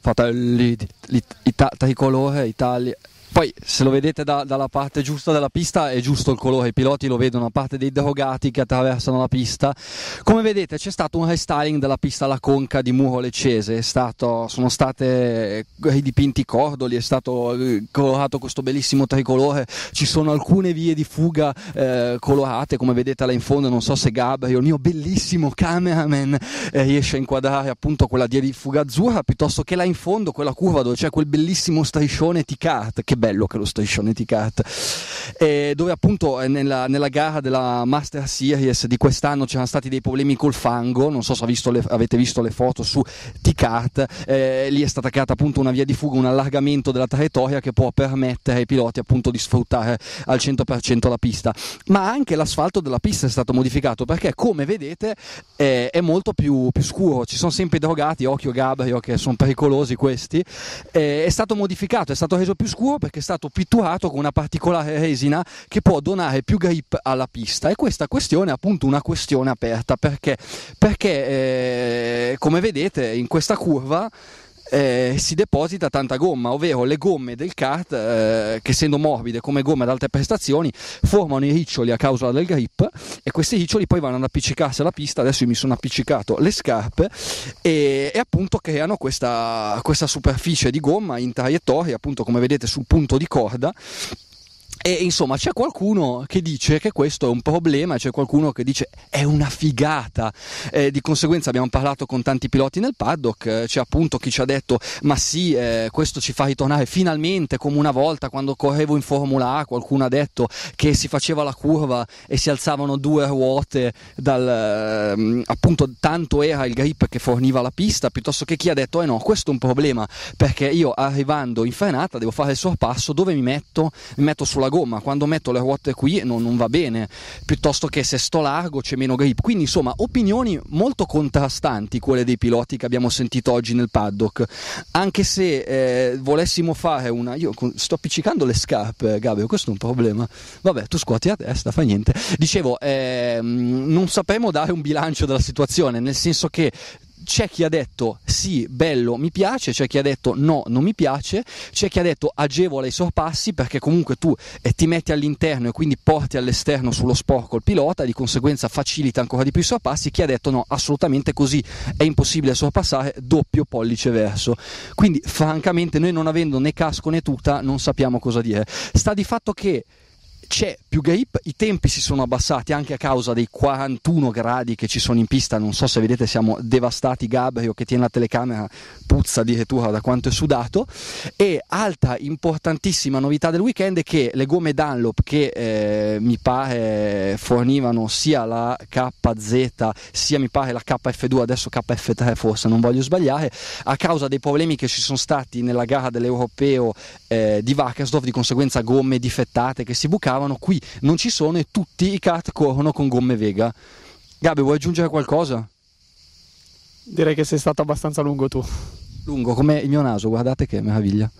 Fratelli di colore Italia poi se lo vedete da, dalla parte giusta della pista è giusto il colore, i piloti lo vedono, a parte dei drogati che attraversano la pista. Come vedete c'è stato un restyling della pista alla conca di Muro Leccese, sono stati ridipinti eh, i cordoli, è stato eh, colorato questo bellissimo tricolore, ci sono alcune vie di fuga eh, colorate come vedete là in fondo, non so se Gabriel, il mio bellissimo cameraman, eh, riesce a inquadrare appunto quella via di fuga azzurra piuttosto che là in fondo quella curva dove c'è quel bellissimo striscione T-Cart che bello che lo Stationety Cat, eh, dove appunto eh, nella, nella, gara della Master Series di quest'anno c'erano stati dei problemi col fango, non so se visto le, avete visto le foto su T-Cart, eh, lì è stata creata appunto una via di fuga, un allargamento della traiettoria che può permettere ai piloti appunto di sfruttare al 100% la pista, ma anche l'asfalto della pista è stato modificato perché come vedete eh, è molto più, più, scuro, ci sono sempre i drogati, occhio Gabrio che sono pericolosi questi, eh, è stato modificato, è stato reso più scuro perché che è stato piturato con una particolare resina che può donare più grip alla pista e questa questione è appunto una questione aperta perché, perché eh, come vedete in questa curva eh, si deposita tanta gomma, ovvero le gomme del kart, eh, che essendo morbide come gomme ad alte prestazioni, formano i riccioli a causa del grip e questi riccioli poi vanno ad appiccicarsi alla pista, adesso io mi sono appiccicato le scarpe e, e appunto creano questa, questa superficie di gomma in traiettoria, appunto come vedete sul punto di corda e insomma c'è qualcuno che dice che questo è un problema, c'è qualcuno che dice è una figata. Eh, di conseguenza abbiamo parlato con tanti piloti nel paddock, eh, c'è appunto chi ci ha detto ma sì, eh, questo ci fa ritornare finalmente come una volta quando correvo in Formula A, qualcuno ha detto che si faceva la curva e si alzavano due ruote dal eh, appunto tanto era il grip che forniva la pista, piuttosto che chi ha detto eh no, questo è un problema perché io arrivando in frenata devo fare il sorpasso, dove mi metto? Mi metto sulla gomma, quando metto le ruote qui non, non va bene, piuttosto che se sto largo c'è meno grip. Quindi insomma opinioni molto contrastanti quelle dei piloti che abbiamo sentito oggi nel paddock, anche se eh, volessimo fare una... Io sto appiccicando le scarpe, Gabriel, questo è un problema. Vabbè, tu scuoti la testa, fa niente. Dicevo, eh, non sapremo dare un bilancio della situazione, nel senso che c'è chi ha detto sì, bello, mi piace, c'è chi ha detto no, non mi piace, c'è chi ha detto agevola i sorpassi perché comunque tu eh, ti metti all'interno e quindi porti all'esterno sullo sporco il pilota, di conseguenza facilita ancora di più i sorpassi, chi ha detto no, assolutamente così è impossibile sorpassare, doppio pollice verso. Quindi francamente noi non avendo né casco né tuta non sappiamo cosa dire. Sta di fatto che c'è più grip, i tempi si sono abbassati anche a causa dei 41 gradi che ci sono in pista, non so se vedete siamo devastati Gabrio che tiene la telecamera puzza di Retuha da quanto è sudato e altra importantissima novità del weekend è che le gomme Dunlop che eh, mi pare fornivano sia la KZ sia mi pare la KF2 adesso KF3 forse non voglio sbagliare a causa dei problemi che ci sono stati nella gara dell'europeo eh, di Wackersdorf di conseguenza gomme difettate che si bucavano qui non ci sono e tutti i kart corrono con gomme Vega Gabi vuoi aggiungere qualcosa? Direi che sei stato abbastanza lungo tu lungo come il mio naso, guardate che meraviglia.